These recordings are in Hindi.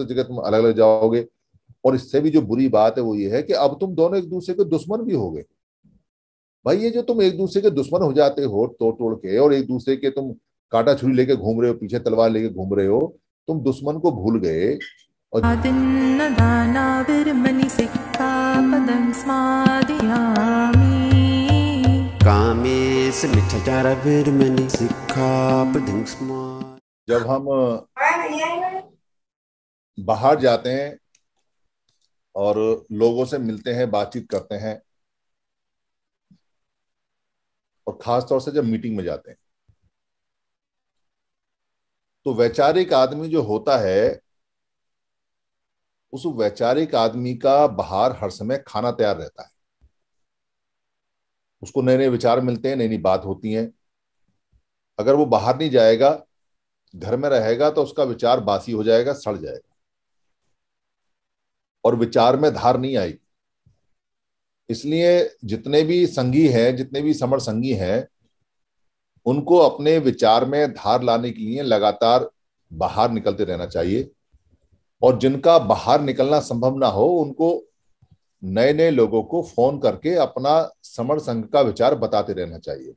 जगह तुम अलग अलग जाओगे और इससे भी जो बुरी बात है वो ये है कि अब तुम दोनों एक दूसरे के दुश्मन भी हो गए भाई ये जो तुम एक दूसरे के दुश्मन हो जाते हो तोड़ तोड़ के और एक दूसरे के तुम कांटा छुरी लेके घूम रहे हो पीछे तलवार लेके घूम रहे हो तुम दुश्मन को भूल गए और जब हम हाँ, बाहर जाते हैं और लोगों से मिलते हैं बातचीत करते हैं और खास तौर से जब मीटिंग में जाते हैं तो वैचारिक आदमी जो होता है उस वैचारिक आदमी का बाहर हर समय खाना तैयार रहता है उसको नए नए विचार मिलते हैं नई नई बात होती है अगर वो बाहर नहीं जाएगा घर में रहेगा तो उसका विचार बासी हो जाएगा सड़ जाएगा और विचार में धार नहीं आई इसलिए जितने भी संगी हैं जितने भी समर संगी हैं उनको अपने विचार में धार लाने के लिए लगातार बाहर निकलते रहना चाहिए और जिनका बाहर निकलना संभव ना हो उनको नए नए लोगों को फोन करके अपना समर संघ का विचार बताते रहना चाहिए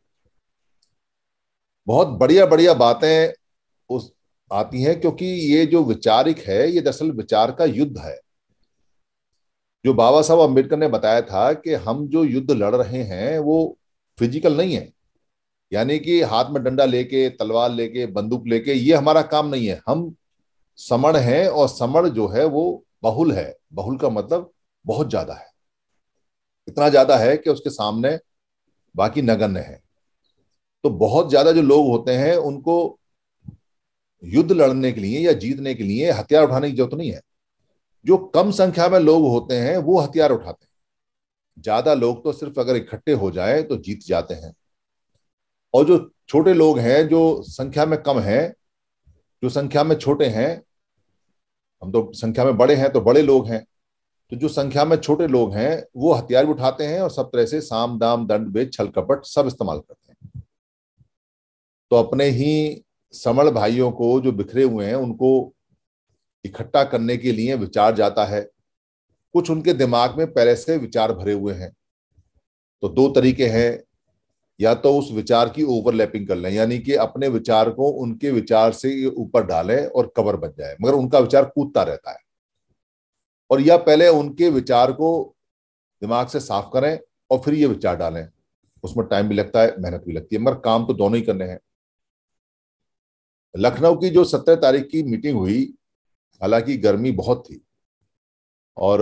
बहुत बढ़िया बढ़िया बातें उस आती हैं क्योंकि ये जो विचारिक है ये दरअसल विचार का युद्ध है जो बाबा साहब अम्बेडकर ने बताया था कि हम जो युद्ध लड़ रहे हैं वो फिजिकल नहीं है यानी कि हाथ में डंडा लेके तलवार लेके बंदूक लेके ये हमारा काम नहीं है हम समण है और समण जो है वो बहुल है बहुल का मतलब बहुत ज्यादा है इतना ज्यादा है कि उसके सामने बाकी नगण्य है तो बहुत ज्यादा जो लोग होते हैं उनको युद्ध लड़ने के लिए या जीतने के लिए हथियार उठाने की जरूरत नहीं है जो कम संख्या में लोग होते हैं वो हथियार उठाते हैं ज्यादा लोग तो सिर्फ अगर इकट्ठे हो जाए तो जीत जाते हैं और जो छोटे लोग हैं जो संख्या में कम हैं जो संख्या में छोटे हैं हम तो संख्या में बड़े हैं तो बड़े लोग हैं तो जो संख्या में छोटे लोग हैं वो हथियार भी उठाते हैं और सब तरह से साम दाम दंड बेच छल कपट सब इस्तेमाल करते हैं तो अपने ही समण भाइयों को जो बिखरे हुए हैं उनको इकट्ठा करने के लिए विचार जाता है कुछ उनके दिमाग में पहले से विचार भरे हुए हैं तो दो तरीके हैं या तो उस विचार की ओवरलैपिंग कर लें यानी कि अपने विचार को उनके विचार से ऊपर डालें और कवर बन जाए मगर उनका विचार कूदता रहता है और या पहले उनके विचार को दिमाग से साफ करें और फिर ये विचार डालें उसमें टाइम भी लगता है मेहनत भी लगती है मगर काम तो दोनों ही करने हैं लखनऊ की जो सत्रह तारीख की मीटिंग हुई हालांकि गर्मी बहुत थी और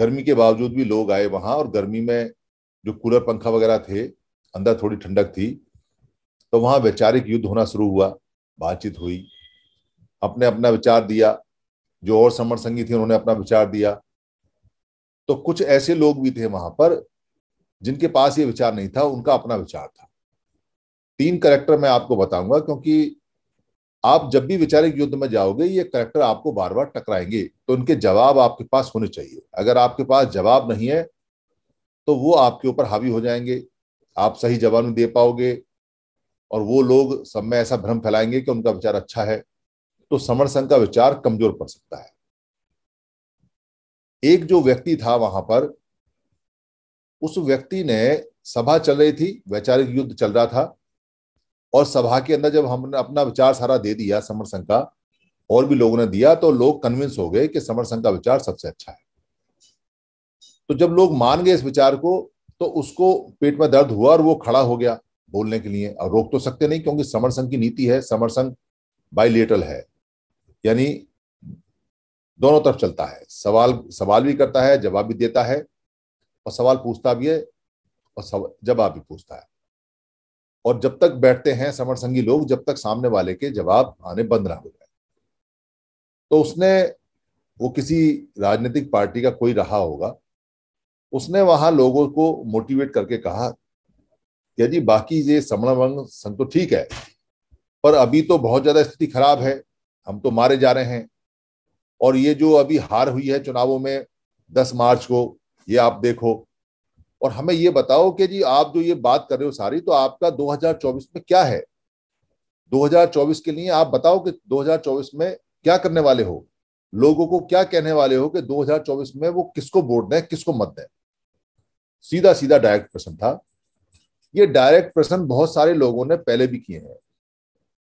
गर्मी के बावजूद भी लोग आए वहां और गर्मी में जो कूलर पंखा वगैरह थे अंदर थोड़ी ठंडक थी तो वहां वैचारिक युद्ध होना शुरू हुआ बातचीत हुई अपने अपना विचार दिया जो और समर संगी थे उन्होंने अपना विचार दिया तो कुछ ऐसे लोग भी थे वहां पर जिनके पास ये विचार नहीं था उनका अपना विचार था तीन करेक्टर मैं आपको बताऊंगा क्योंकि आप जब भी वैचारिक युद्ध में जाओगे ये करेक्टर आपको बार बार टकराएंगे तो उनके जवाब आपके पास होने चाहिए अगर आपके पास जवाब नहीं है तो वो आपके ऊपर हावी हो जाएंगे आप सही जवाब नहीं दे पाओगे और वो लोग सब में ऐसा भ्रम फैलाएंगे कि उनका विचार अच्छा है तो समर संघ का विचार कमजोर पड़ सकता है एक जो व्यक्ति था वहां पर उस व्यक्ति ने सभा चल रही थी वैचारिक युद्ध चल रहा था और सभा के अंदर जब हमने अपना विचार सारा दे दिया समर संघ का और भी लोगों ने दिया तो लोग कन्विंस हो गए कि समर संघ का विचार सबसे अच्छा है तो जब लोग मान गए इस विचार को तो उसको पेट में दर्द हुआ और वो खड़ा हो गया बोलने के लिए और रोक तो सकते नहीं क्योंकि समर संघ की नीति है समर संघ बाइलेटल है यानी दोनों तरफ चलता है सवाल सवाल भी करता है जवाब भी देता है और सवाल पूछता भी है और जवाब भी पूछता है और जब तक बैठते हैं समर संघी लोग जब तक सामने वाले के जवाब आने बंद ना हो जाए तो उसने वो किसी राजनीतिक पार्टी का कोई रहा होगा उसने वहां लोगों को मोटिवेट करके कहा जी बाकी ये वंग संघ तो ठीक है पर अभी तो बहुत ज्यादा स्थिति खराब है हम तो मारे जा रहे हैं और ये जो अभी हार हुई है चुनावों में 10 मार्च को ये आप देखो और हमें ये बताओ कि जी आप जो ये बात कर रहे हो सारी तो आपका 2024 में क्या है 2024 के लिए आप बताओ कि 2024 में क्या करने वाले हो लोगों को क्या कहने वाले हो कि 2024 में वो किसको वोट दें किसको मत दें सीधा सीधा डायरेक्ट प्रश्न था ये डायरेक्ट प्रश्न बहुत सारे लोगों ने पहले भी किए हैं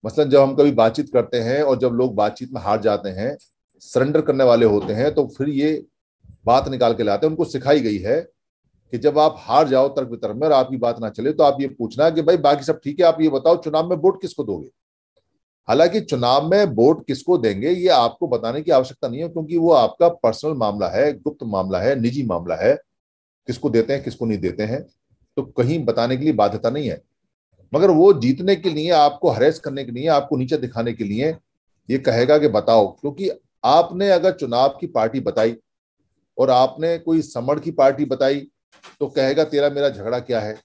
मसलन जब हम कभी बातचीत करते हैं और जब लोग बातचीत में हार जाते हैं सरेंडर करने वाले होते हैं तो फिर ये बात निकाल के लाते हैं उनको सिखाई गई है कि जब आप हार जाओ तर्क वितर्क में और आपकी बात ना चले तो आप ये पूछना कि भाई बाकी सब ठीक है आप ये बताओ चुनाव में वोट किसको दोगे हालांकि चुनाव में वोट किसको देंगे ये आपको बताने की आवश्यकता नहीं है क्योंकि वो आपका पर्सनल मामला है गुप्त मामला है निजी मामला है किसको देते हैं किसको नहीं देते हैं तो कहीं बताने के लिए बाध्यता नहीं है मगर वो जीतने के लिए आपको हरेस करने के लिए आपको नीचे दिखाने के लिए ये कहेगा कि बताओ क्योंकि आपने अगर चुनाव की पार्टी बताई और आपने कोई समण की पार्टी बताई तो कहेगा तेरा मेरा झगड़ा क्या है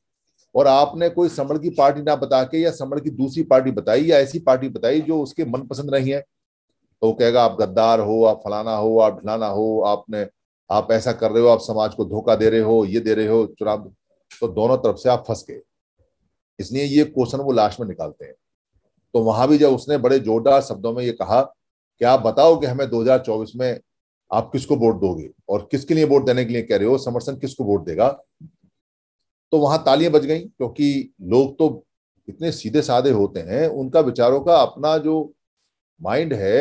और आपने कोई समण की पार्टी ना बता के या समण की दूसरी पार्टी बताई या ऐसी पार्टी बताई जो उसके मनपसंद नहीं है तो वो कहेगा आप गद्दार हो आप फलाना हो आप ढिलाना हो आपने आप ऐसा कर रहे हो आप समाज को धोखा दे रहे हो ये दे रहे हो चुनाव तो दोनों तरफ से आप फंस गए इसलिए ये क्वेश्चन वो लास्ट में निकालते हैं तो वहां भी जब उसने बड़े जोरदार शब्दों में ये कहा कि आप बताओ कि हमें 2024 में आप किसको वोट दोगे और किसके लिए वोट देने के लिए कह रहे हो समर्थन किसको वोट देगा तो वहां तालियां बज गई क्योंकि लोग तो इतने सीधे साधे होते हैं उनका विचारों का अपना जो माइंड है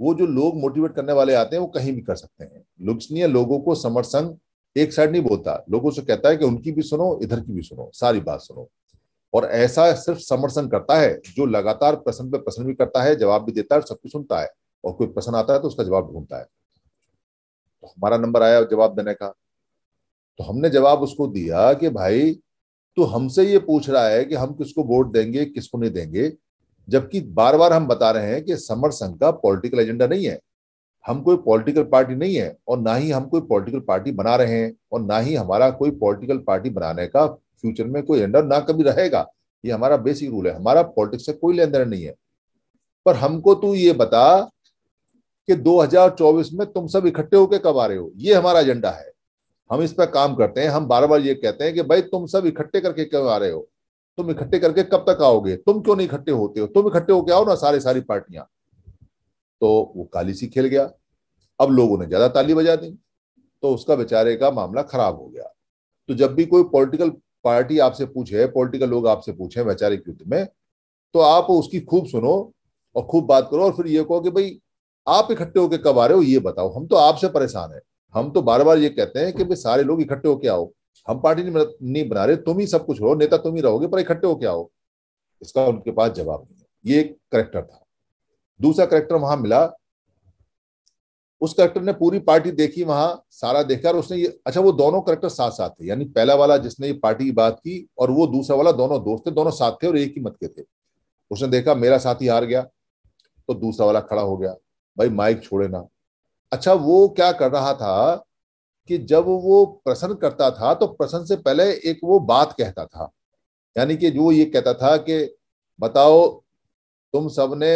वो जो लोग मोटिवेट करने वाले आते हैं वो कहीं भी कर सकते हैं लुक्सनीय लोगों को समर्थन एक साइड नहीं बोलता लोगों से कहता है कि उनकी भी सुनो इधर की भी सुनो सारी बात सुनो और ऐसा सिर्फ समर्थन करता है जो लगातार प्रश्न पे प्रश्न भी करता है जवाब भी देता है सब कुछ सुनता है और कोई प्रश्न आता है तो उसका जवाब ढूंढता है तो हमारा नंबर आया जवाब देने का तो हमने जवाब उसको दिया कि भाई तू हमसे ये पूछ रहा है कि हम किसको वोट देंगे किसको नहीं देंगे जबकि बार बार हम बता रहे हैं कि समर संघ का पॉलिटिकल एजेंडा नहीं है हम कोई पॉलिटिकल पार्टी नहीं है और ना ही हम कोई पॉलिटिकल पार्टी बना रहे हैं और ना ही हमारा कोई पॉलिटिकल पार्टी बनाने का फ्यूचर में कोई एजेंडा ना कभी रहेगा ये हमारा बेसिक रूल है हमारा पॉलिटिक्स से कोई लेन देन नहीं है पर हमको तू ये बता कि 2024 में तुम सब इकट्ठे होकर कब आ रहे हो ये हमारा एजेंडा है हम इस पर काम करते हैं हम बार बार ये कहते हैं कि भाई तुम सब इकट्ठे करके क्यों आ रहे हो तुम इकट्ठे करके कब तक आओगे तुम क्यों नहीं इकट्ठे होते हो तुम इकट्ठे होके आओ ना सारे सारी पार्टियां तो वो काली सी खेल गया अब लोगों ने ज्यादा ताली बजा दी तो उसका बेचारे का मामला खराब हो गया तो जब भी कोई पॉलिटिकल पार्टी आपसे पूछे पॉलिटिकल लोग आपसे पूछे वैचारिक युद्ध में तो आप उसकी खूब सुनो और खूब बात करो और फिर ये कहो कि भाई आप इकट्ठे होके कब आ रहे हो ये बताओ हम तो आपसे परेशान है हम तो बार बार ये कहते हैं कि भाई सारे लोग इकट्ठे होके आओ हम पार्टी नहीं बना रहे तुम ही सब कुछ हो नेता तुम ही रहोगे पर इकट्ठे होके आओ इसका उनके पास जवाब नहीं है ये एक करेक्टर था दूसरा करेक्टर वहां मिला उस करेक्टर ने पूरी पार्टी देखी वहां सारा देखा और उसने ये अच्छा वो दोनों करेक्टर साथ साथ थे यानी पहला वाला जिसने ये पार्टी की बात की और वो दूसरा वाला दोनों दोस्त थे दोनों साथ थे और एक ही मत के थे उसने देखा मेरा साथी हार गया तो दूसरा वाला खड़ा हो गया भाई माइक छोड़े ना अच्छा वो क्या कर रहा था कि जब वो प्रसन्न करता था तो प्रसन्न से पहले एक वो बात कहता था यानी कि जो ये कहता था कि बताओ तुम सबने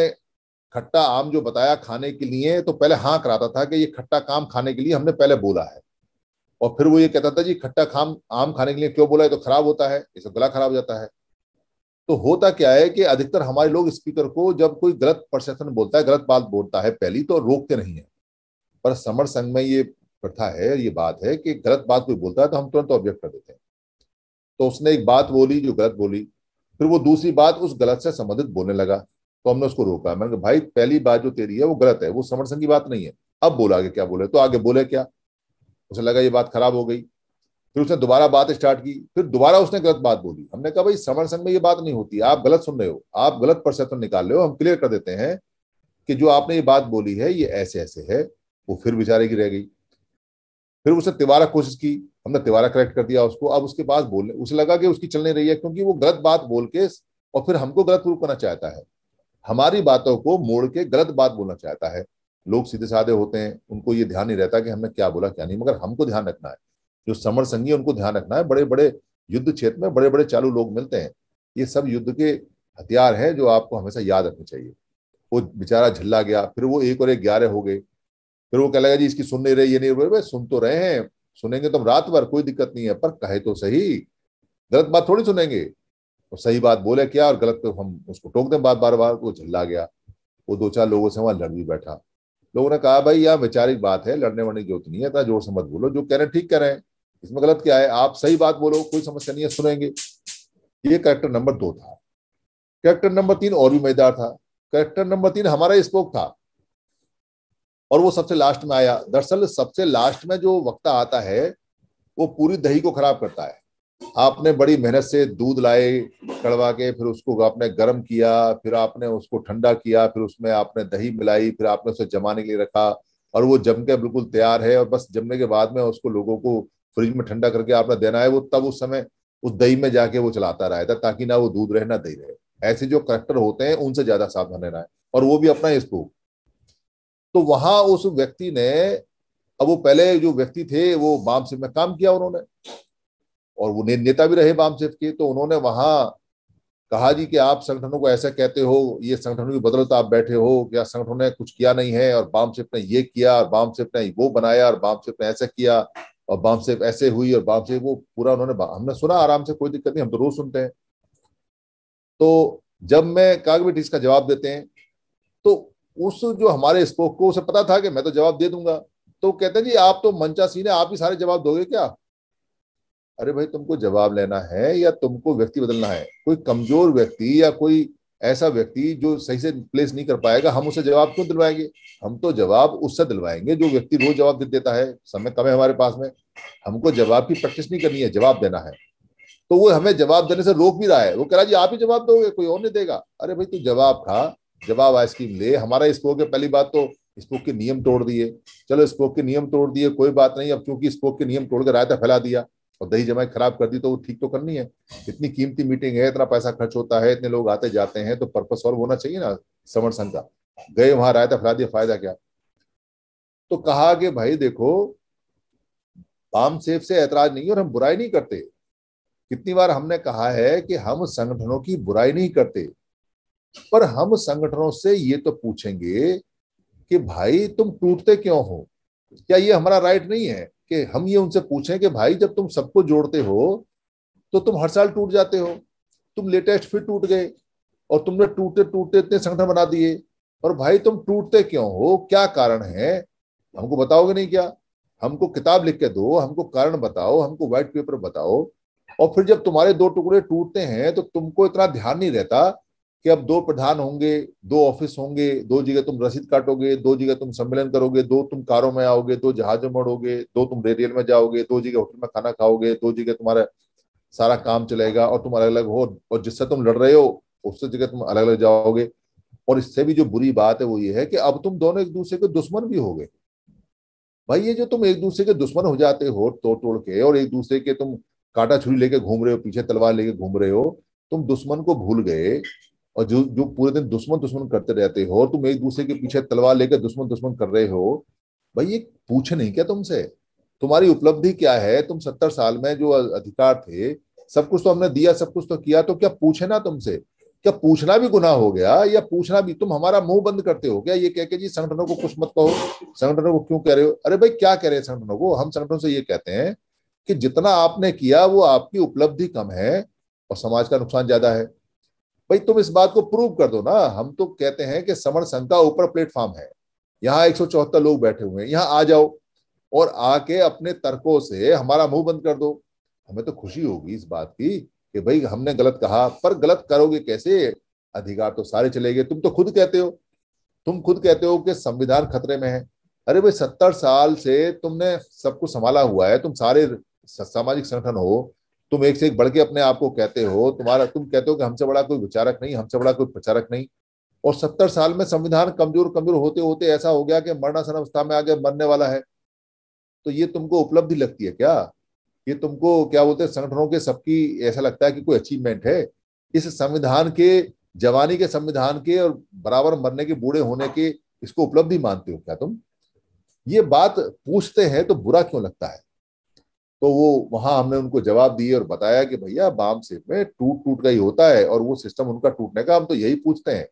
खट्टा आम जो बताया खाने के लिए तो पहले हाँ कराता था कि ये खट्टा काम खाने के लिए हमने पहले बोला है और फिर वो ये कहता था जी खट्टा खाम आम खाने के लिए क्यों बोला है तो खराब होता है इससे गला खराब हो जाता है तो होता क्या है कि अधिकतर हमारे लोग स्पीकर को जब कोई गलत प्रशासन बोलता है गलत बात बोलता है पहली तो रोकते नहीं है पर समर संघ में ये प्रथा है ये बात है कि गलत बात कोई बोलता है तो हम तुरंत ऑब्जेक्ट कर देते हैं तो उसने एक बात बोली जो गलत बोली फिर वो दूसरी बात उस गलत से संबंधित बोलने लगा तो हमने उसको रोका मैंने कहा भाई पहली बात जो तेरी है वो गलत है वो संघ की बात नहीं है अब बोला आगे क्या बोले तो आगे बोले क्या उसे लगा ये बात खराब हो गई फिर उसने दोबारा बात स्टार्ट की फिर दोबारा उसने गलत बात बोली हमने कहा भाई समर संघ में ये बात नहीं होती आप गलत सुन रहे हो आप गलत परसेप्शन निकाल रहे हो हम क्लियर कर देते हैं कि जो आपने ये बात बोली है ये ऐसे ऐसे है वो फिर बेचारे की रह गई फिर उसने तिवारा कोशिश की हमने तिवारा करेक्ट कर दिया उसको अब उसके पास बोलने उसे लगा कि उसकी चलने रही है क्योंकि वो गलत बात बोल के और फिर हमको गलत रूप करना चाहता है हमारी बातों को मोड़ के गलत बात बोलना चाहता है लोग सीधे साधे होते हैं उनको ये ध्यान नहीं रहता कि हमने क्या बोला क्या नहीं मगर हमको ध्यान रखना है जो समर संघी उनको ध्यान रखना है बड़े बड़े युद्ध क्षेत्र में बड़े बड़े चालू लोग मिलते हैं ये सब युद्ध के हथियार हैं जो आपको हमेशा याद रखने चाहिए वो बेचारा झल्ला गया फिर वो एक और एक ग्यारह हो गए फिर वो कह लगा जी इसकी सुन नहीं रही ये नहीं रही सुन तो रहे हैं सुनेंगे तो हम रात भर कोई दिक्कत नहीं है पर कहे तो सही गलत बात थोड़ी सुनेंगे और तो सही बात बोले क्या और गलत तो हम उसको टोक दें बात बार बार वो झल्ला गया वो दो चार लोगों से वहां लड़ भी बैठा लोगों ने कहा भाई यहाँ वैचारिक बात है लड़ने वड़ने की जरूरत नहीं है इतना जोर से मत बोलो जो कह रहे हैं ठीक कह रहे हैं इसमें गलत क्या है आप सही बात बोलो कोई समस्या नहीं है सुनेंगे ये करेक्टर नंबर दो था करेक्टर नंबर तीन और भी मजेदार था करेक्टर नंबर तीन हमारा स्पोक था और वो सबसे लास्ट में आया दरअसल सबसे लास्ट में जो वक्ता आता है वो पूरी दही को खराब करता है आपने बड़ी मेहनत से दूध लाए कड़वा के फिर उसको आपने गर्म किया फिर आपने उसको ठंडा किया फिर उसमें आपने दही मिलाई फिर आपने उसे जमाने के लिए रखा और वो जम के बिल्कुल तैयार है और बस जमने के बाद में उसको लोगों को फ्रिज में ठंडा करके आपने देना है वो तब उस समय उस दही में जाके वो चलाता रहा था ताकि ना वो दूध रहे ना दही रहे ऐसे जो करेक्टर होते हैं उनसे ज्यादा सावधान रहना है और वो भी अपना स्टोव तो वहां उस व्यक्ति ने अब वो पहले जो व्यक्ति थे वो बाम सेफ में काम किया उन्होंने और वो नेता भी रहे बाम सेफ के तो उन्होंने वहां कहा जी कि आप संगठनों को ऐसा कहते हो ये संगठनों की बदौलत आप बैठे हो क्या संगठनों ने कुछ किया नहीं है और बाम सेफ ने ये किया और बाम सेफ ने वो बनाया और बाम सेफ ने ऐसा किया और बाम से ऐसे हुई और बाम से वो पूरा उन्होंने हमने सुना आराम से कोई दिक्कत नहीं हम तो रोज सुनते हैं तो जब मैं कागबिट इसका जवाब देते हैं तो उस जो हमारे स्पोक को उसे पता था कि मैं तो जवाब दे दूंगा तो कहते हैं जी आप तो मंचा सीने आप ही सारे जवाब दोगे क्या अरे भाई तुमको जवाब लेना है या तुमको व्यक्ति बदलना है कोई कमजोर व्यक्ति या कोई ऐसा व्यक्ति जो सही से प्लेस नहीं कर पाएगा हम उसे जवाब क्यों दिलवाएंगे हम तो जवाब उससे दिलवाएंगे जो व्यक्ति रोज जवाब दे देता है समय कम है हमारे पास में हमको जवाब की प्रैक्टिस नहीं करनी है जवाब देना है तो वो हमें जवाब देने से रोक भी रहा है वो कह रहा जी आप ही जवाब दोगे कोई और नहीं देगा अरे भाई तू जवाब खा जवाब आइसक्रीम ले हमारा स्पोक के पहली बात तो स्पोक के नियम तोड़ दिए चलो स्पोक के नियम तोड़ दिए कोई बात नहीं अब चूंकि स्पोक के नियम तोड़ कर रायता फैला दिया और दही जमाई खराब कर दी तो वो ठीक तो करनी है इतनी कीमती मीटिंग है इतना पैसा खर्च होता है इतने लोग आते जाते हैं तो पर्पज सॉल्व होना चाहिए ना समर संघ का गए वहां राय था दिया फायदा क्या तो कहा कि भाई देखो आम सेफ से ऐतराज नहीं और हम बुराई नहीं करते कितनी बार हमने कहा है कि हम संगठनों की बुराई नहीं करते पर हम संगठनों से ये तो पूछेंगे कि भाई तुम टूटते क्यों हो क्या ये हमारा राइट नहीं है कि हम ये उनसे पूछें कि भाई जब तुम सबको जोड़ते हो तो तुम हर साल टूट जाते हो तुम लेटेस्ट फिर टूट गए और तुमने टूटते टूटते इतने संगठन बना दिए और भाई तुम टूटते क्यों हो क्या कारण है हमको बताओगे नहीं क्या हमको किताब लिख के दो हमको कारण बताओ हमको व्हाइट पेपर बताओ और फिर जब तुम्हारे दो टुकड़े टूटते हैं तो तुमको इतना ध्यान नहीं रहता कि अब दो प्रधान होंगे दो ऑफिस होंगे दो जगह तुम रसीद काटोगे दो जगह तुम सम्मेलन करोगे दो तुम कारों में आओगे दो जहाज में मड़ोगे दो तुम रेल में जाओगे दो जगह होटल में खाना खाओगे दो जगह तुम्हारा सारा काम चलेगा और तुम अलग अलग हो और जिससे तुम लड़ रहे हो उससे जगह तुम अलग अलग जाओगे और इससे भी जो बुरी बात है वो ये है कि अब तुम दोनों एक दूसरे के दुश्मन भी हो गए भाई ये जो तुम एक दूसरे के दुश्मन हो जाते हो तोड़ तोड़ के और एक दूसरे के तुम कांटा छुरी लेके घूम रहे हो पीछे तलवार लेके घूम रहे हो तुम दुश्मन को भूल गए और जो जो पूरे दिन दुश्मन दुश्मन करते रहते हो और तुम एक दूसरे के पीछे तलवार लेकर दुश्मन दुश्मन कर रहे हो भाई ये पूछे नहीं क्या तुमसे तुम्हारी उपलब्धि क्या है तुम सत्तर साल में जो अधिकार थे सब कुछ तो हमने दिया सब कुछ तो किया तो क्या पूछे ना तुमसे क्या पूछना भी गुना हो गया या पूछना भी तुम हमारा मुंह बंद करते हो क्या ये कह के जी संगठनों को कुछ मत कहो संगठनों को क्यों कह रहे हो अरे भाई क्या कह रहे हैं संगठनों को हम संगठनों से ये कहते हैं कि जितना आपने किया वो आपकी उपलब्धि कम है और समाज का नुकसान ज्यादा है भाई तुम इस बात को प्रूव कर दो ना हम तो कहते हैं कि समर संघ का ऊपर प्लेटफॉर्म है यहाँ एक लोग बैठे हुए हैं यहाँ आ जाओ और आके अपने तर्कों से हमारा मुंह बंद कर दो हमें तो खुशी होगी इस बात की कि भाई हमने गलत कहा पर गलत करोगे कैसे अधिकार तो सारे चले गए तुम तो खुद कहते हो तुम खुद कहते हो कि संविधान खतरे में है अरे भाई सत्तर साल से तुमने सब कुछ संभाला हुआ है तुम सारे सामाजिक संगठन हो तुम एक से एक बढ़ के अपने आप को कहते हो तुम्हारा तुम कहते हो कि हमसे बड़ा कोई विचारक नहीं हमसे बड़ा कोई प्रचारक नहीं और सत्तर साल में संविधान कमजोर कमजोर होते होते ऐसा हो गया कि मरणासन अवस्था में आगे मरने वाला है तो ये तुमको उपलब्धि लगती है क्या ये तुमको क्या बोलते हैं संगठनों के सबकी ऐसा लगता है कि कोई अचीवमेंट है इस संविधान के जवानी के संविधान के और बराबर मरने के बूढ़े होने के इसको उपलब्धि मानते हो क्या तुम ये बात पूछते हैं तो बुरा क्यों लगता है तो वो वहां हमने उनको जवाब दिए और बताया कि भैया बाम सेफ में टूट टूट का ही होता है और वो सिस्टम उनका टूटने का हम तो यही पूछते हैं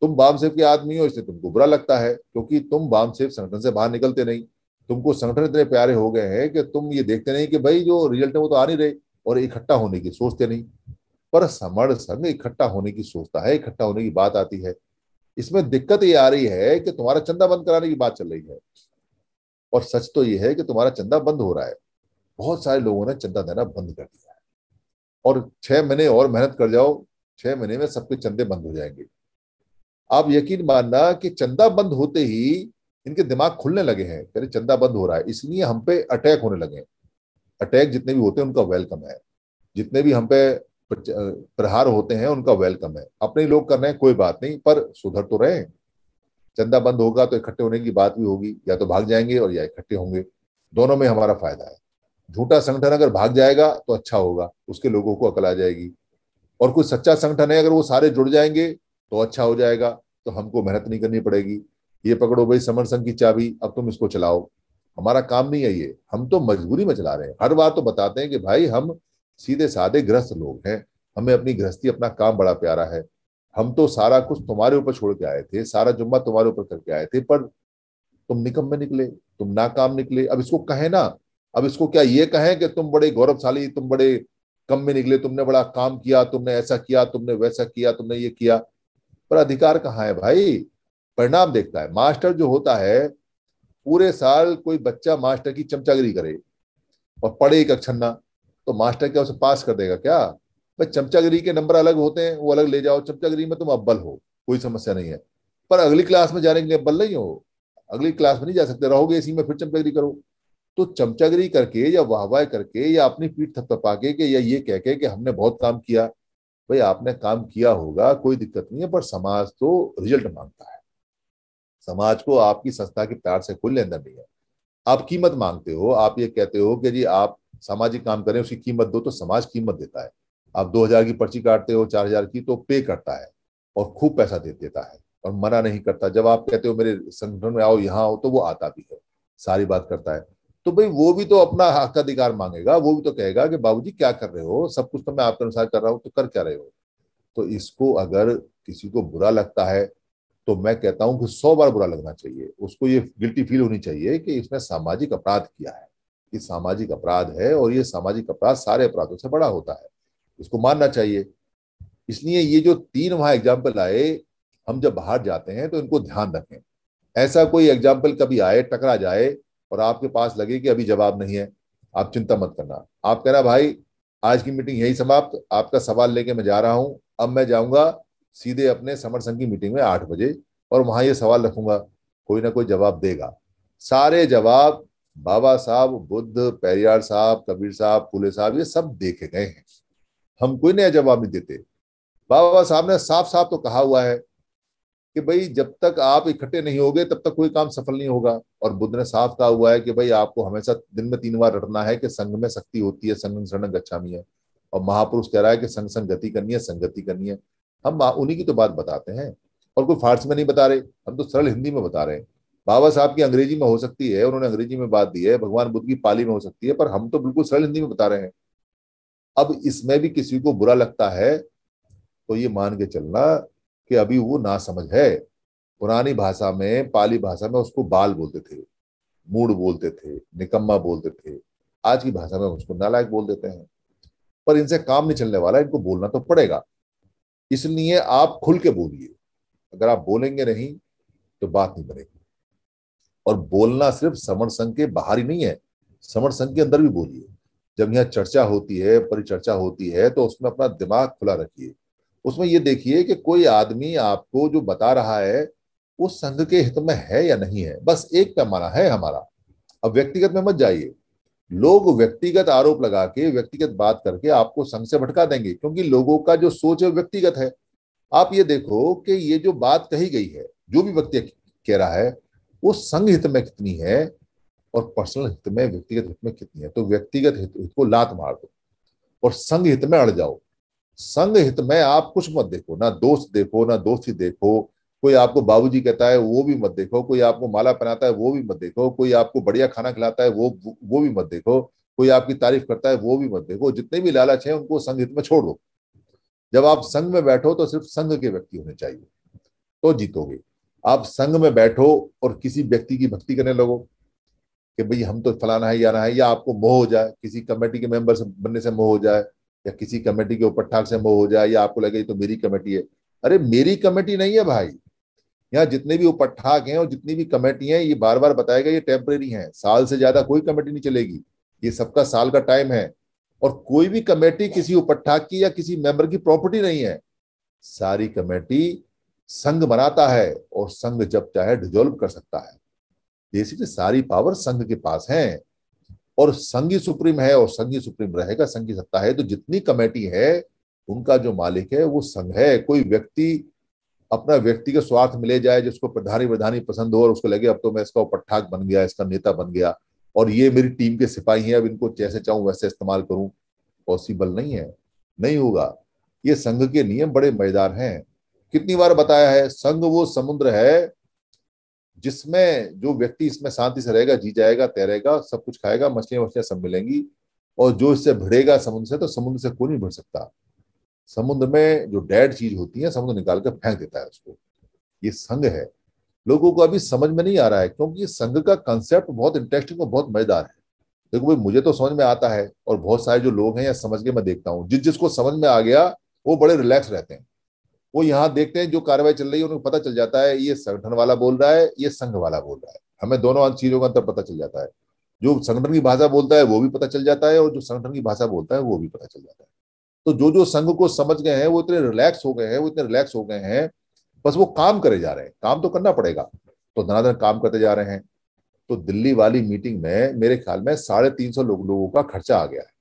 तुम बाम सेफ के आदमी हो इसलिए तुमको बुरा लगता है क्योंकि तुम बाम सेफ संगठन से बाहर निकलते नहीं तुमको संगठन इतने प्यारे हो गए हैं कि तुम ये देखते नहीं कि भाई जो रिजल्ट है वो तो आ नहीं रहे और इकट्ठा होने की सोचते नहीं पर समर्ण संघ इकट्ठा होने की सोचता है इकट्ठा होने की बात आती है इसमें दिक्कत ये आ रही है कि तुम्हारा चंदा बंद कराने की बात चल रही है और सच तो ये है कि तुम्हारा चंदा बंद हो रहा है बहुत सारे लोगों ने चंदा देना बंद कर दिया है और छह महीने और मेहनत कर जाओ छह महीने में सबके चंदे बंद हो जाएंगे आप यकीन मानना कि चंदा बंद होते ही इनके दिमाग खुलने लगे हैं कह रहे चंदा बंद हो रहा है इसलिए हम पे अटैक होने लगे हैं अटैक जितने भी होते हैं उनका वेलकम है जितने भी हम पे प्रहार होते हैं उनका वेलकम है अपने लोग कर रहे हैं कोई बात नहीं पर सुधर तो रहे चंदा बंद होगा तो इकट्ठे होने की बात भी होगी या तो भाग जाएंगे और या इकट्ठे होंगे दोनों में हमारा फायदा है झूठा संगठन अगर भाग जाएगा तो अच्छा होगा उसके लोगों को अकल आ जाएगी और कुछ सच्चा संगठन है अगर वो सारे जुड़ जाएंगे तो अच्छा हो जाएगा तो हमको मेहनत नहीं करनी पड़ेगी ये पकड़ो भाई समर संघ की चाबी अब तुम इसको चलाओ हमारा काम नहीं है ये हम तो मजबूरी में चला रहे हैं हर बार तो बताते हैं कि भाई हम सीधे साधे ग्रस्त लोग हैं हमें अपनी गृहस्थी अपना काम बड़ा प्यारा है हम तो सारा कुछ तुम्हारे ऊपर छोड़ के आए थे सारा जुम्मा तुम्हारे ऊपर करके आए थे पर तुम निकम में निकले तुम नाकाम निकले अब इसको कहे ना अब इसको क्या ये कहें कि तुम बड़े गौरवशाली तुम बड़े कम में निकले तुमने बड़ा काम किया तुमने ऐसा किया तुमने वैसा किया तुमने ये किया पर अधिकार कहाँ है भाई परिणाम देखता है मास्टर जो होता है पूरे साल कोई बच्चा मास्टर की चमचागिरी करे और पढ़े एक अक्षन्ना तो मास्टर क्या उसे पास कर देगा क्या भाई चमचागिरी के नंबर अलग होते हैं वो अलग ले जाओ चमचागिरी में तुम अब्बल हो कोई समस्या नहीं है पर अगली क्लास में जाने के लिए अब्बल नहीं हो अगली क्लास में नहीं जा सकते रहोगे इसी में फिर चमचागिरी करो तो चमचागिरी करके या वाहवाह करके या अपनी पीठ थपथपा के, या ये कह के कि हमने बहुत काम किया भाई आपने काम किया होगा कोई दिक्कत नहीं है पर समाज तो रिजल्ट मांगता है समाज को आपकी संस्था के प्यार से कोई लेना नहीं है आप कीमत मांगते हो आप ये कहते हो कि जी आप सामाजिक काम करें उसकी कीमत दो तो समाज कीमत देता है आप दो हजार की पर्ची काटते हो चार हजार की तो पे करता है और खूब पैसा दे देता है और मना नहीं करता जब आप कहते हो मेरे संगठन में आओ यहाँ आओ तो वो आता भी है सारी बात करता है तो भाई वो भी तो अपना हक अधिकार मांगेगा वो भी तो कहेगा कि बाबूजी क्या कर रहे हो सब कुछ तो मैं आपके अनुसार कर रहा हूँ तो कर क्या रहे हो तो इसको अगर किसी को बुरा लगता है तो मैं कहता हूं कि सौ बार बुरा लगना चाहिए उसको ये गिल्टी फील होनी चाहिए कि इसने सामाजिक अपराध किया है ये सामाजिक अपराध है और ये सामाजिक अपराध सारे अपराधों से बड़ा होता है इसको मानना चाहिए इसलिए ये जो तीन वहां एग्जाम्पल आए हम जब बाहर जाते हैं तो इनको ध्यान रखें ऐसा कोई एग्जाम्पल कभी आए टकरा जाए और आपके पास लगे कि अभी जवाब नहीं है आप चिंता मत करना आप कहना भाई आज की मीटिंग यही समाप्त आपका सवाल लेके मैं जा रहा हूं अब मैं जाऊंगा सीधे अपने समर संघ की मीटिंग में आठ बजे और वहां ये सवाल रखूंगा कोई ना कोई जवाब देगा सारे जवाब बाबा साहब बुद्ध पेरियार साहब कबीर साहब फूले साहब ये सब देखे गए हैं हम कोई नया जवाब नहीं देते बाबा साहब ने साफ साफ तो कहा हुआ है कि भाई जब तक आप इकट्ठे नहीं होगे तब तक कोई काम सफल नहीं होगा और बुद्ध ने साफ कहा हुआ है कि भाई आपको हमेशा दिन में तीन बार रटना है कि संघ में शक्ति होती है संग शरण गच्छामी है और महापुरुष कह रहा है कि संग संगति करनी है संगति करनी है हम उन्हीं की तो बात बताते हैं और कोई फारसी में नहीं बता रहे हम तो सरल हिंदी में बता रहे हैं बाबा साहब की अंग्रेजी में हो सकती है उन्होंने अंग्रेजी में बात दी है भगवान बुद्ध की पाली में हो सकती है पर हम तो बिल्कुल सरल हिंदी में बता रहे हैं अब इसमें भी किसी को बुरा लगता है तो ये मान के चलना कि अभी वो ना समझ है पुरानी भाषा में पाली भाषा में उसको बाल बोलते थे मूड बोलते थे निकम्मा बोलते थे आज की भाषा में उसको नालायक बोल देते हैं पर इनसे काम नहीं चलने वाला इनको बोलना तो पड़ेगा इसलिए आप खुल के बोलिए अगर आप बोलेंगे नहीं तो बात नहीं बनेगी और बोलना सिर्फ समर संघ के बाहर ही नहीं है समर संघ के अंदर भी बोलिए जब यहाँ चर्चा होती है परिचर्चा होती है तो उसमें अपना दिमाग खुला रखिए उसमें ये देखिए कि कोई आदमी आपको जो बता रहा है वो संघ के हित में है या नहीं है बस एक पैमाना है हमारा अब व्यक्तिगत में मत जाइए लोग व्यक्तिगत आरोप लगा के व्यक्तिगत बात करके आपको संघ से भटका देंगे क्योंकि लोगों का जो सोच है व्यक्तिगत है आप ये देखो कि ये जो बात कही गई है जो भी व्यक्ति कह रहा है वो संघ हित में कितनी है और पर्सनल हित में व्यक्तिगत हित में कितनी है तो व्यक्तिगत हित, हित को लात मार दो और संघ हित में अड़ जाओ संघ हित में आप कुछ मत देखो ना दोस्त देखो ना दोस्ती देखो कोई आपको बाबूजी कहता है वो भी मत देखो कोई आपको माला पहनाता है वो भी मत देखो कोई आपको बढ़िया खाना खिलाता है वो वो भी मत देखो कोई आपकी तारीफ करता है वो भी मत देखो जितने भी लालच है उनको संघ हित में छोड़ो जब आप संघ में बैठो तो सिर्फ संघ के व्यक्ति होने चाहिए तो जीतोगे आप संघ में बैठो और किसी व्यक्ति की भक्ति करने लगो कि भाई हम तो फलाना है या ना है या आपको मोह हो जाए किसी कमेटी के मेंबर से बनने से मोह हो जाए या किसी कमेटी के ऊपर ठाक से मोह हो जाए या आपको लगे तो मेरी कमेटी है अरे मेरी कमेटी नहीं है भाई यहाँ जितने भी ऊपर ठाक हैं और जितनी भी कमेटी हैं ये बार बार बताएगा ये टेम्परेरी हैं साल से ज्यादा कोई कमेटी नहीं चलेगी ये सबका साल का टाइम है और कोई भी कमेटी किसी उपट्ठाक की या किसी मेंबर की प्रॉपर्टी नहीं है सारी कमेटी संघ बनाता है और संघ जब चाहे डिजोल्व कर सकता है बेसिकली सारी पावर संघ के पास है और संघी सुप्रीम है और संघी सुप्रीम रहेगा संघी सत्ता है तो जितनी कमेटी है उनका जो मालिक है वो संघ है कोई व्यक्ति अपना व्यक्ति के स्वार्थ मिले जाए जिसको प्रधानी प्रधानी पसंद हो और उसको लगे अब तो मैं इसका पट्ठाक बन गया इसका नेता बन गया और ये मेरी टीम के सिपाही हैं अब इनको जैसे चाहूं वैसे इस्तेमाल करूं पॉसिबल नहीं है नहीं होगा ये संघ के नियम बड़े मजेदार हैं कितनी बार बताया है संघ वो समुद्र है जिसमें जो व्यक्ति इसमें शांति से रहेगा जी जाएगा तैरेगा सब कुछ खाएगा मछलियां मछलियां सब मिलेंगी और जो इससे भिड़ेगा समुद्र से तो समुद्र से कोई नहीं भिड़ सकता समुद्र में जो डेड चीज होती है समुद्र निकाल कर फेंक देता है उसको ये संघ है लोगों को अभी समझ में नहीं आ रहा है क्योंकि ये संघ का कंसेप्ट बहुत इंटरेस्टिंग और बहुत मजेदार है देखो भाई मुझे तो समझ में आता है और बहुत सारे जो लोग हैं या समझ के मैं देखता हूँ जिस जिसको समझ में आ गया वो बड़े रिलैक्स रहते हैं वो यहाँ देखते हैं जो कार्रवाई चल रही है उनको पता चल जाता है ये संगठन वाला बोल रहा है ये संघ वाला बोल रहा है हमें दोनों चीजों का अंतर पता चल जाता है जो संगठन की भाषा बोलता है वो भी पता चल जाता है और जो संगठन की भाषा बोलता है वो भी पता चल जाता है तो जो जो संघ को समझ गए हैं वो इतने रिलैक्स हो गए हैं वो इतने रिलैक्स हो गए हैं बस वो काम करे जा रहे हैं काम तो करना पड़ेगा तो धनाधन काम करते जा रहे हैं तो दिल्ली वाली मीटिंग में मेरे ख्याल में साढ़े तीन सौ लो, लोगों का खर्चा आ गया है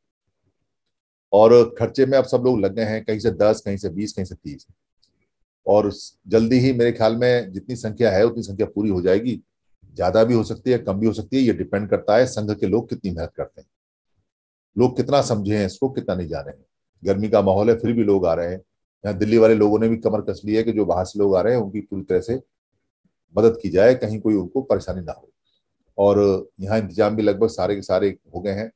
और खर्चे में अब सब लोग लग गए हैं कहीं से दस कहीं से बीस कहीं से तीस और जल्दी ही मेरे ख्याल में जितनी संख्या है उतनी संख्या पूरी हो जाएगी ज्यादा भी हो सकती है कम भी हो सकती है ये डिपेंड करता है संघ के लोग कितनी मेहनत करते हैं लोग कितना समझे हैं इसको कितना नहीं जाने हैं गर्मी का माहौल है फिर भी लोग आ रहे हैं यहाँ दिल्ली वाले लोगों ने भी कमर कस ली है कि जो बाहर से लोग आ रहे हैं उनकी पूरी तरह से मदद की जाए कहीं कोई उनको परेशानी ना हो और यहाँ इंतजाम भी लगभग सारे के सारे हो गए हैं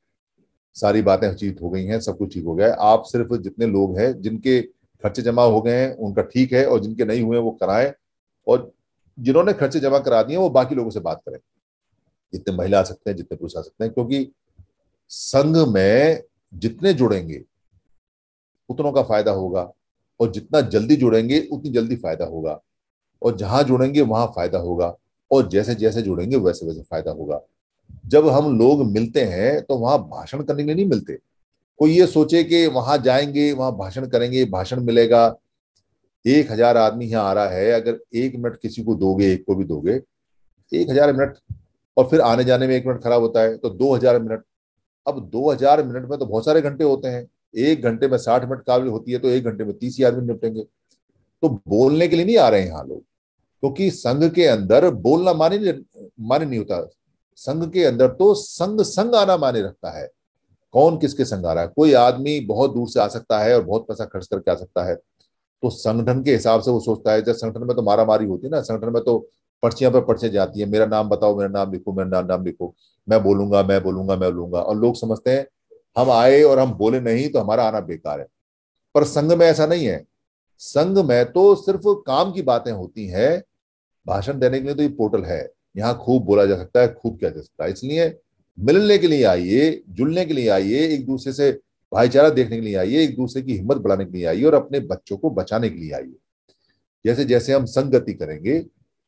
सारी बातें हचीत हो गई हैं सब कुछ ठीक हो गया है आप सिर्फ जितने लोग हैं जिनके खर्चे जमा हो गए हैं उनका ठीक है और जिनके नहीं हुए वो कराएं और जिन्होंने खर्चे जमा करा दिए वो बाकी लोगों से बात करें जितने महिला आ सकते हैं जितने पुरुष आ सकते हैं क्योंकि संघ में जितने जुड़ेंगे उतनों का फायदा होगा और जितना जल्दी जुड़ेंगे उतनी जल्दी फायदा होगा और जहां जुड़ेंगे वहां फायदा होगा और जैसे जैसे जुड़ेंगे वैसे वैसे फायदा होगा जब हम लोग मिलते हैं तो वहां भाषण करने के लिए नहीं मिलते कोई ये सोचे कि वहां जाएंगे वहां भाषण करेंगे भाषण मिलेगा एक हजार आदमी यहाँ आ रहा है अगर एक मिनट किसी को दोगे एक को भी दोगे एक हजार मिनट और फिर आने जाने में एक मिनट खराब होता है तो दो हजार मिनट अब दो हजार मिनट में तो बहुत सारे घंटे होते हैं एक घंटे में साठ मिनट काबिल होती है तो एक घंटे में तीस ही आदमी निपटेंगे तो बोलने के लिए नहीं आ रहे हैं यहाँ लोग क्योंकि तो संघ के अंदर बोलना माने माने नहीं होता संघ के अंदर तो संघ संघ आना माने रखता है कौन किसके संग आ रहा है कोई आदमी बहुत दूर से आ सकता है और बहुत पैसा खर्च करके आ सकता है तो संगठन के हिसाब से वो सोचता है जब संगठन में तो मारा मारी होती है ना संगठन में तो पर्चियां पर पर्चियां जाती है मेरा नाम बताओ मेरा नाम लिखो मेरा नाम नाम लिखो मैं बोलूंगा मैं बोलूंगा मैं बोलूंगा और लोग समझते हैं हम आए और हम बोले नहीं तो हमारा आना बेकार है पर संघ में ऐसा नहीं है संघ में तो सिर्फ काम की बातें होती हैं भाषण देने के लिए तो ये पोर्टल है यहाँ खूब बोला जा सकता है खूब किया जा सकता है इसलिए मिलने के लिए आइए जुलने के लिए आइए एक दूसरे से भाईचारा देखने के लिए आइए एक दूसरे की हिम्मत बढ़ाने के लिए आइए और अपने बच्चों को बचाने के लिए आइए जैसे जैसे हम संगति करेंगे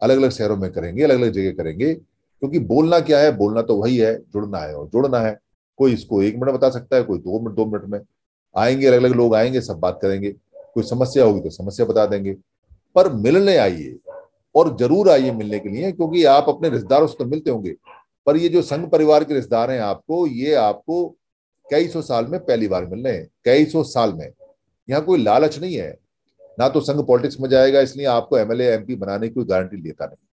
अलग अलग शहरों में करेंगे अलग अलग जगह करेंगे क्योंकि बोलना क्या है बोलना तो वही है जुड़ना है और जुड़ना है कोई इसको एक मिनट बता सकता है कोई दो मिनट दो मिनट में आएंगे अलग अलग लोग आएंगे सब बात करेंगे कोई समस्या होगी तो समस्या बता देंगे पर मिलने आइए और जरूर आइए मिलने के लिए क्योंकि आप अपने रिश्तेदारों से तो मिलते होंगे पर ये जो संघ परिवार के रिश्तेदार हैं आपको ये आपको कई सौ साल में पहली बार मिल रहे हैं कई सौ साल में यहाँ कोई लालच नहीं है ना तो संघ पॉलिटिक्स में जाएगा इसलिए आपको एमएलए एमपी बनाने की कोई गारंटी लेता नहीं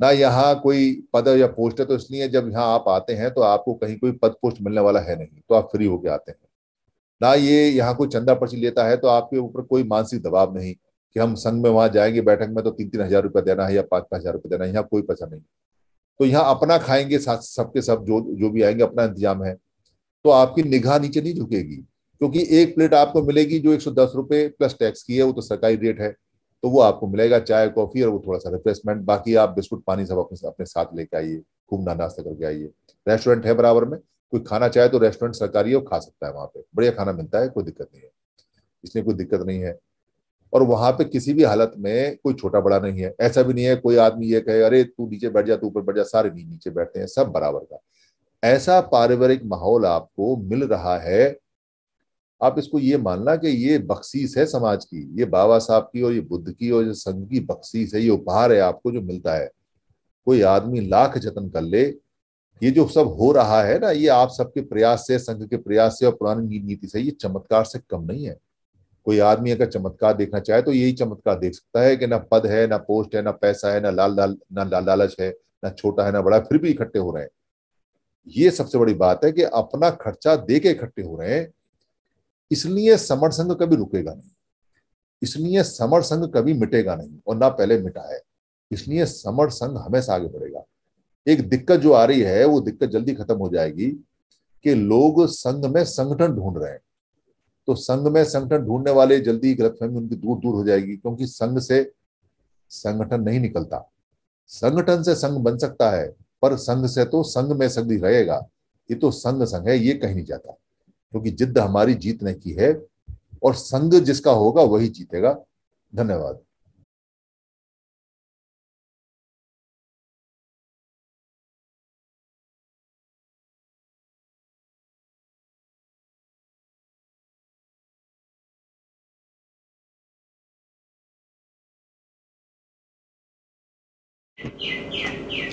ना यहाँ कोई पद या पोस्ट है तो इसलिए जब यहाँ आप आते हैं तो आपको कहीं कोई पद पोस्ट मिलने वाला है नहीं तो आप फ्री होके आते हैं ना ये यहाँ कोई चंदा पर्ची लेता है तो आपके ऊपर कोई मानसिक दबाव नहीं कि हम संघ में वहां जाएंगे बैठक में तो तीन तीन हजार रुपया देना है या पाँच पांच हजार रुपया देना है यहाँ कोई पैसा नहीं तो यहाँ अपना खाएंगे साथ सबके सब जो जो भी आएंगे अपना इंतजाम है तो आपकी निगाह नीचे नहीं झुकेगी क्योंकि एक प्लेट आपको मिलेगी जो एक सौ दस रुपये प्लस टैक्स की है वो तो सरकारी रेट है तो वो आपको मिलेगा चाय कॉफी और वो थोड़ा सा रिफ्रेशमेंट बाकी आप बिस्कुट पानी सब अपने अपने साथ लेके आइए खूब ना नाश्ता करके आइए रेस्टोरेंट है बराबर में कोई खाना चाहे तो रेस्टोरेंट सरकारी है वो खा सकता है वहां पे बढ़िया खाना मिलता है कोई दिक्कत नहीं है इसलिए कोई दिक्कत नहीं है और वहां पे किसी भी हालत में कोई छोटा बड़ा नहीं है ऐसा भी नहीं है कोई आदमी ये कहे अरे तू नीचे बैठ जा तू ऊपर बैठ जा सारे नीचे बैठते हैं सब बराबर का ऐसा पारिवारिक माहौल आपको मिल रहा है आप इसको ये मानना कि ये बख्शीस है समाज की ये बाबा साहब की और ये बुद्ध की और ये संघ की बख्शीस है ये उपहार है आपको जो मिलता है कोई आदमी लाख जतन कर ले ये जो सब हो रहा है ना ये आप सबके प्रयास से संघ के प्रयास से और पुरानी नीति से ये चमत्कार से कम नहीं है कोई आदमी अगर चमत्कार देखना चाहे तो यही चमत्कार देख सकता है कि ना पद है ना पोस्ट है ना पैसा है ना लाल लाल ना लाल लालच है ना छोटा है ना बड़ा फिर भी इकट्ठे हो रहे हैं ये सबसे बड़ी बात है कि अपना खर्चा दे के इकट्ठे हो रहे हैं इसलिए समर संघ कभी रुकेगा नहीं इसलिए समर संघ कभी मिटेगा नहीं और ना पहले मिटा है इसलिए समर संघ हमेशा आगे बढ़ेगा एक दिक्कत जो आ रही है वो दिक्कत जल्दी खत्म हो जाएगी कि लोग संघ में संगठन ढूंढ रहे हैं तो संघ में संगठन ढूंढने वाले जल्दी गलतफहमी उनकी दूर दूर हो जाएगी क्योंकि संघ से संगठन नहीं निकलता संगठन से संघ बन सकता है पर संघ से तो संघ में संघ ही रहेगा ये तो संघ संघ है ये कहीं नहीं जाता क्योंकि जिद्द हमारी जीतने की है और संघ जिसका होगा वही जीतेगा धन्यवाद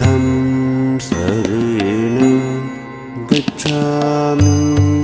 रेण गच्छामि